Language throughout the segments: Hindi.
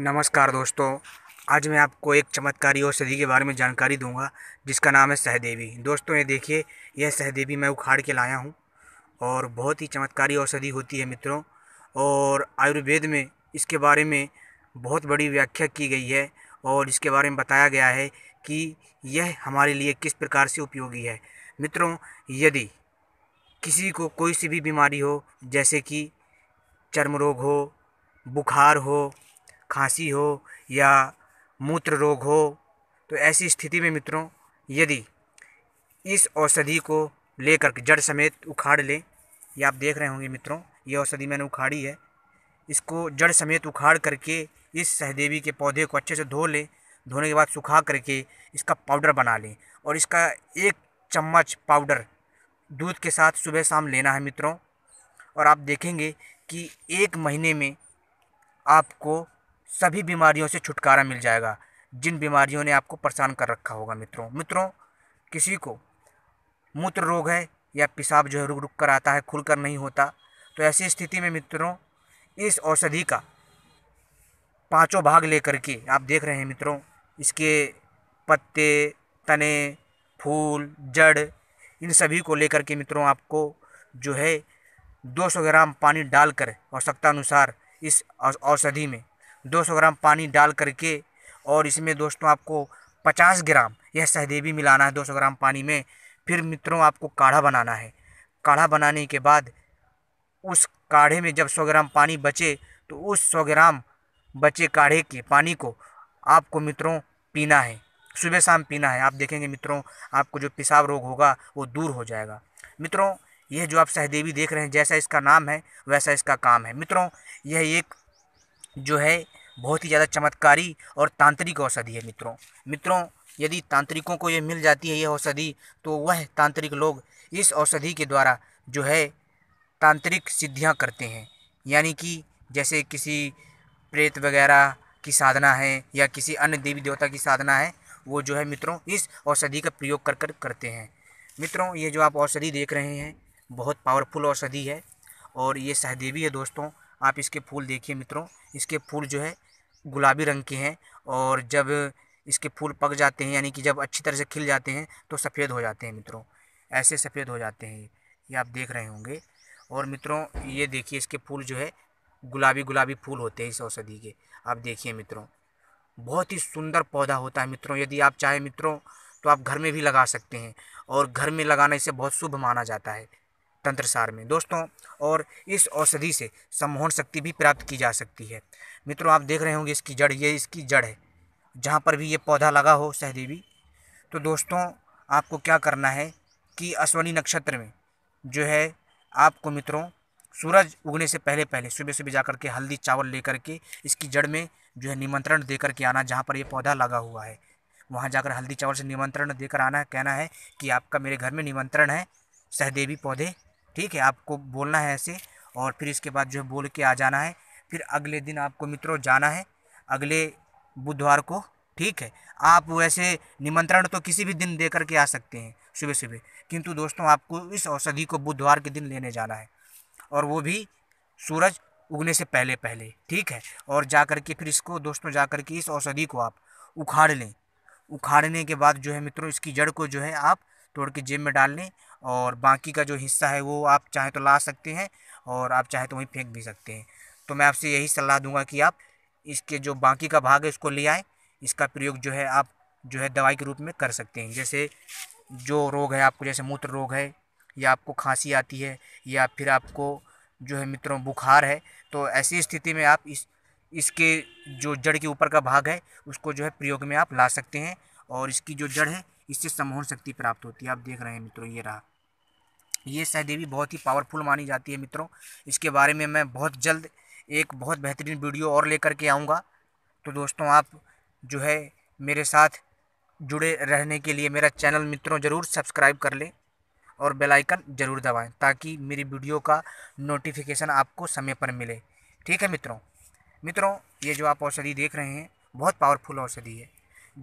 नमस्कार दोस्तों आज मैं आपको एक चमत्कारी औषधि के बारे में जानकारी दूंगा जिसका नाम है सहदेवी दोस्तों ये देखिए यह सहदेवी मैं उखाड़ के लाया हूँ और बहुत ही चमत्कारी औषधि होती है मित्रों और आयुर्वेद में इसके बारे में बहुत बड़ी व्याख्या की गई है और इसके बारे में बताया गया है कि यह हमारे लिए किस प्रकार से उपयोगी है मित्रों यदि किसी को कोई सी भी बीमारी हो जैसे कि चर्म रोग हो बुखार हो खांसी हो या मूत्र रोग हो तो ऐसी स्थिति में मित्रों यदि इस औषधि को लेकर के जड़ समेत उखाड़ लें ये आप देख रहे होंगे मित्रों ये औषधि मैंने उखाड़ी है इसको जड़ समेत उखाड़ करके इस सहदेवी के पौधे को अच्छे से धो लें धोने के बाद सुखा करके इसका पाउडर बना लें और इसका एक चम्मच पाउडर दूध के साथ सुबह शाम लेना है मित्रों और आप देखेंगे कि एक महीने में आपको सभी बीमारियों से छुटकारा मिल जाएगा जिन बीमारियों ने आपको परेशान कर रखा होगा मित्रों मित्रों किसी को मूत्र रोग है या पेशाब जो है रुक रुक कर आता है खुल कर नहीं होता तो ऐसी स्थिति में मित्रों इस औषधि का पांचों भाग लेकर के आप देख रहे हैं मित्रों इसके पत्ते तने फूल जड़ इन सभी को लेकर के मित्रों आपको जो है 200 ग्राम पानी डालकर आवश्यकता अनुसार इस औषधि में 200 ग्राम पानी डाल करके और इसमें दोस्तों आपको 50 ग्राम यह सहदेवी मिलाना है 200 ग्राम पानी में फिर मित्रों आपको काढ़ा बनाना है काढ़ा बनाने के बाद उस काढ़े में जब 100 ग्राम पानी बचे तो उस 100 ग्राम बचे काढ़े के पानी को आपको मित्रों पीना है सुबह शाम पीना है आप देखेंगे मित्रों आपको जो पेशाब रोग होगा वो दूर हो जाएगा मित्रों यह जो आप सहदेवी देख रहे हैं जैसा इसका नाम है वैसा इसका काम है मित्रों यह एक जो है बहुत ही ज़्यादा चमत्कारी और तांत्रिक औषधि है मित्रों मित्रों यदि तांत्रिकों को ये मिल जाती है ये औषधि तो वह तांत्रिक लोग इस औषधि के द्वारा जो है तांत्रिक सिद्धियां करते हैं यानी कि जैसे किसी प्रेत वगैरह की साधना है या किसी अन्य देवी देवता की साधना है वो जो है मित्रों इस औषधि का प्रयोग कर कर करते हैं मित्रों ये जो आप औषधि देख रहे हैं बहुत पावरफुल औषधि है और ये सहदेवी है दोस्तों आप इसके फूल देखिए मित्रों इसके फूल जो है गुलाबी रंग के हैं और जब इसके फूल पक जाते हैं यानी कि जब अच्छी तरह से खिल जाते हैं तो सफ़ेद हो जाते हैं मित्रों ऐसे सफ़ेद हो जाते हैं ये आप देख रहे होंगे और मित्रों ये देखिए इसके फूल जो है गुलाबी गुलाबी फूल होते हैं इस औषधि के आप देखिए मित्रों बहुत ही सुंदर पौधा होता है मित्रों यदि आप चाहें मित्रों तो आप घर में भी लगा सकते हैं और घर में लगाने इसे बहुत शुभ माना जाता है तंत्रसार में दोस्तों और इस औषधि से सम्मोहन शक्ति भी प्राप्त की जा सकती है मित्रों आप देख रहे होंगे इसकी जड़ ये इसकी जड़ है जहाँ पर भी ये पौधा लगा हो सहदेवी तो दोस्तों आपको क्या करना है कि अश्वनी नक्षत्र में जो है आपको मित्रों सूरज उगने से पहले पहले सुबह सुबह जा के हल्दी चावल लेकर के इसकी जड़ में जो है निमंत्रण दे करके आना जहाँ पर ये पौधा लगा हुआ है वहाँ जाकर हल्दी चावल से निमंत्रण देकर आना कहना है कि आपका मेरे घर में निमंत्रण है सहदेवी पौधे ठीक है आपको बोलना है ऐसे और फिर इसके बाद जो है बोल के आ जाना है फिर अगले दिन आपको मित्रों जाना है अगले बुधवार को ठीक है आप वैसे निमंत्रण तो किसी भी दिन दे करके आ सकते हैं सुबह सुबह किंतु दोस्तों आपको इस औषधि को बुधवार के दिन लेने जाना है और वो भी सूरज उगने से पहले पहले ठीक है और जा कर के फिर इसको दोस्तों जा कर के इस औषधि को आप उखाड़ लें उखाड़ने के बाद जो है मित्रों इसकी जड़ को जो है आप तोड़ के जेब में डाल लें और बाकी का जो हिस्सा है वो आप चाहे तो ला सकते हैं और आप चाहे तो वहीं फेंक भी सकते हैं तो मैं आपसे यही सलाह दूंगा कि आप इसके जो बाकी का भाग है इसको ले आएँ इसका प्रयोग जो है आप जो है दवाई के रूप में कर सकते हैं जैसे जो रोग है आपको जैसे मूत्र रोग है या आपको खांसी आती है या फिर आपको जो है मित्रों बुखार है तो ऐसी स्थिति में आप इस इसके जो जड़ के ऊपर का भाग है उसको जो है प्रयोग में आप ला सकते हैं और इसकी जो जड़ है इससे समोहन शक्ति प्राप्त होती है आप देख रहे हैं मित्रों ये रहा ये सहदेवी बहुत ही पावरफुल मानी जाती है मित्रों इसके बारे में मैं बहुत जल्द एक बहुत बेहतरीन वीडियो और लेकर के आऊँगा तो दोस्तों आप जो है मेरे साथ जुड़े रहने के लिए मेरा चैनल मित्रों ज़रूर सब्सक्राइब कर लें और बेल आइकन ज़रूर दबाएं ताकि मेरी वीडियो का नोटिफिकेशन आपको समय पर मिले ठीक है मित्रों मित्रों ये जो आप औषधि देख रहे हैं बहुत पावरफुल औषधि है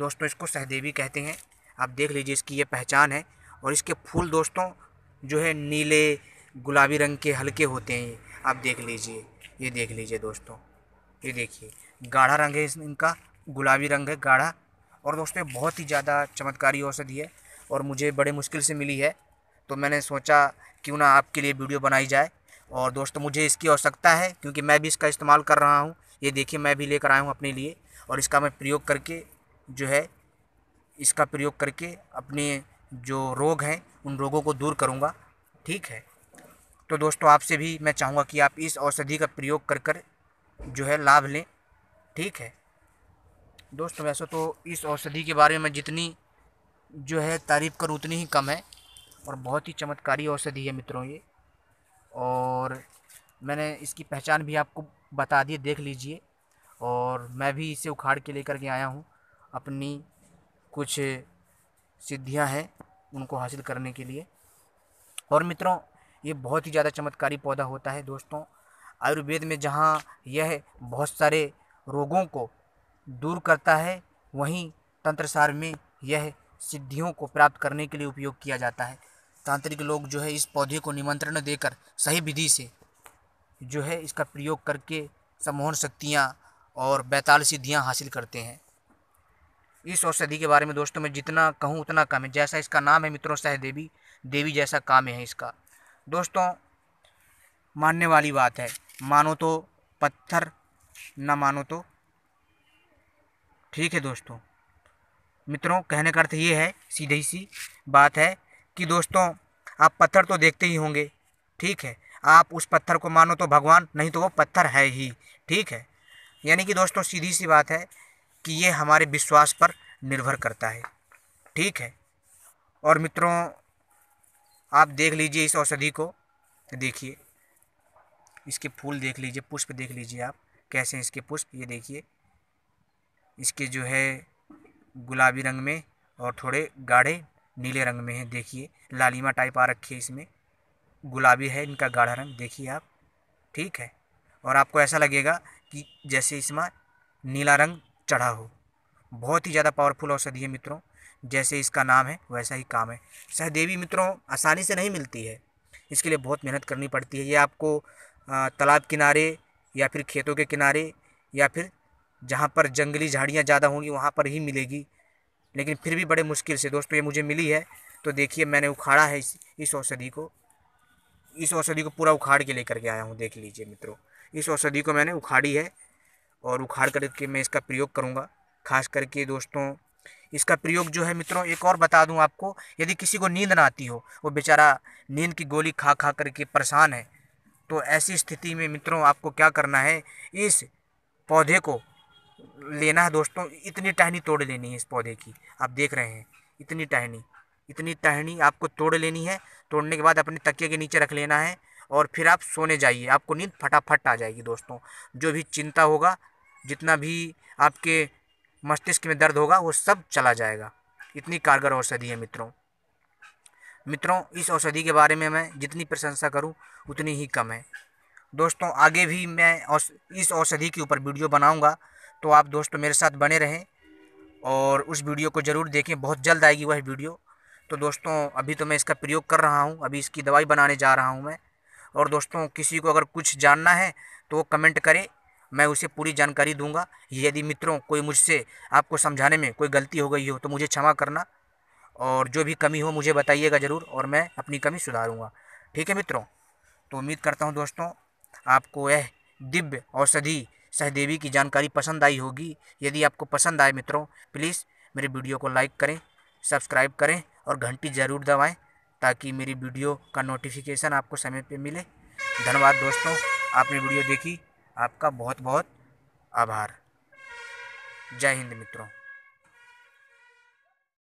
दोस्तों इसको सहदेवी कहते हैं आप देख लीजिए इसकी ये पहचान है और इसके फूल दोस्तों जो है नीले गुलाबी रंग के हल्के होते हैं आप देख लीजिए ये देख लीजिए दोस्तों ये देखिए गाढ़ा रंग है इनका गुलाबी रंग है गाढ़ा और दोस्तों बहुत ही ज़्यादा चमत्कारी औषधि है और मुझे बड़े मुश्किल से मिली है तो मैंने सोचा क्यों ना आपके लिए वीडियो बनाई जाए और दोस्तों मुझे इसकी आवश्यकता है क्योंकि मैं भी इसका इस्तेमाल कर रहा हूँ ये देखिए मैं भी लेकर आया हूँ अपने लिए और इसका मैं प्रयोग करके जो है इसका प्रयोग करके अपने जो रोग हैं उन रोगों को दूर करूँगा ठीक है तो दोस्तों आपसे भी मैं चाहूँगा कि आप इस औषधि का प्रयोग कर कर जो है लाभ लें ठीक है दोस्तों वैसे तो इस औषधि के बारे में जितनी जो है तारीफ़ करूँ उतनी ही कम है और बहुत ही चमत्कारी औषधि है मित्रों ये और मैंने इसकी पहचान भी आपको बता दी देख लीजिए और मैं भी इसे उखाड़ के लेकर के आया हूँ अपनी कुछ सिद्धियां हैं उनको हासिल करने के लिए और मित्रों ये बहुत ही ज़्यादा चमत्कारी पौधा होता है दोस्तों आयुर्वेद में जहाँ यह बहुत सारे रोगों को दूर करता है वहीं तंत्रसार में यह सिद्धियों को प्राप्त करने के लिए उपयोग किया जाता है तांत्रिक लोग जो है इस पौधे को निमंत्रण देकर सही विधि से जो है इसका प्रयोग करके सम्मोहन शक्तियाँ और बैताल सिद्धियाँ हासिल करते हैं इस औषधि के बारे में दोस्तों मैं जितना कहूँ उतना कम है जैसा इसका नाम है मित्रों सह देवी देवी जैसा काम है इसका दोस्तों मानने वाली बात है मानो तो पत्थर न मानो तो ठीक है दोस्तों मित्रों कहने का अर्थ ये है सीधी सी बात है कि दोस्तों आप पत्थर तो देखते ही होंगे ठीक है आप उस पत्थर को मानो तो भगवान नहीं तो वो पत्थर है ही ठीक है यानी कि दोस्तों सीधी सी बात है कि ये हमारे विश्वास पर निर्भर करता है ठीक है और मित्रों आप देख लीजिए इस औषधि को देखिए इसके फूल देख लीजिए पुष्प देख लीजिए आप कैसे इसके पुष्प ये देखिए इसके जो है गुलाबी रंग में और थोड़े गाढ़े नीले रंग में है देखिए लालिमा टाइप आ रखी है इसमें गुलाबी है इनका गाढ़ा रंग देखिए आप ठीक है और आपको ऐसा लगेगा कि जैसे इसमें नीला रंग चढ़ा हो बहुत ही ज़्यादा पावरफुल औषधि है मित्रों जैसे इसका नाम है वैसा ही काम है सहदेवी मित्रों आसानी से नहीं मिलती है इसके लिए बहुत मेहनत करनी पड़ती है ये आपको तालाब किनारे या फिर खेतों के किनारे या फिर जहाँ पर जंगली झाड़ियाँ ज़्यादा होंगी वहाँ पर ही मिलेगी लेकिन फिर भी बड़े मुश्किल से दोस्तों ये मुझे मिली है तो देखिए मैंने उखाड़ा है इस इस औषधि को इस औषधि को पूरा उखाड़ के लेकर के आया हूँ देख लीजिए मित्रों इस औषधि को मैंने उखाड़ी है और उखाड़ करके मैं इसका प्रयोग करूँगा खास करके दोस्तों इसका प्रयोग जो है मित्रों एक और बता दूं आपको यदि किसी को नींद ना आती हो वो बेचारा नींद की गोली खा खा करके परेशान है तो ऐसी स्थिति में मित्रों आपको क्या करना है इस पौधे को लेना है दोस्तों इतनी टहनी तोड़ लेनी है इस पौधे की आप देख रहे हैं इतनी टहनी इतनी टहनी आपको तोड़ लेनी है तोड़ने के बाद अपने तके के नीचे रख लेना है और फिर आप सोने जाइए आपको नींद फटाफट आ जाएगी दोस्तों जो भी चिंता होगा जितना भी आपके मस्तिष्क में दर्द होगा वो सब चला जाएगा इतनी कारगर औषधि है मित्रों मित्रों इस औषधि के बारे में मैं जितनी प्रशंसा करूं उतनी ही कम है दोस्तों आगे भी मैं इस औषधि के ऊपर वीडियो बनाऊंगा तो आप दोस्तों मेरे साथ बने रहें और उस वीडियो को ज़रूर देखें बहुत जल्द आएगी वह वीडियो तो दोस्तों अभी तो मैं इसका प्रयोग कर रहा हूँ अभी इसकी दवाई बनाने जा रहा हूँ मैं और दोस्तों किसी को अगर कुछ जानना है तो वो कमेंट करें मैं उसे पूरी जानकारी दूंगा यदि मित्रों कोई मुझसे आपको समझाने में कोई गलती हो गई हो तो मुझे क्षमा करना और जो भी कमी हो मुझे बताइएगा ज़रूर और मैं अपनी कमी सुधारूंगा ठीक है मित्रों तो उम्मीद करता हूँ दोस्तों आपको यह दिव्य औषधि सहदेवी की जानकारी पसंद आई होगी यदि आपको पसंद आए मित्रों प्लीज़ मेरे वीडियो को लाइक करें सब्सक्राइब करें और घंटी ज़रूर दबाएं ताकि मेरी वीडियो का नोटिफिकेशन आपको समय पे मिले धन्यवाद दोस्तों आपने वीडियो देखी आपका बहुत बहुत आभार जय हिंद मित्रों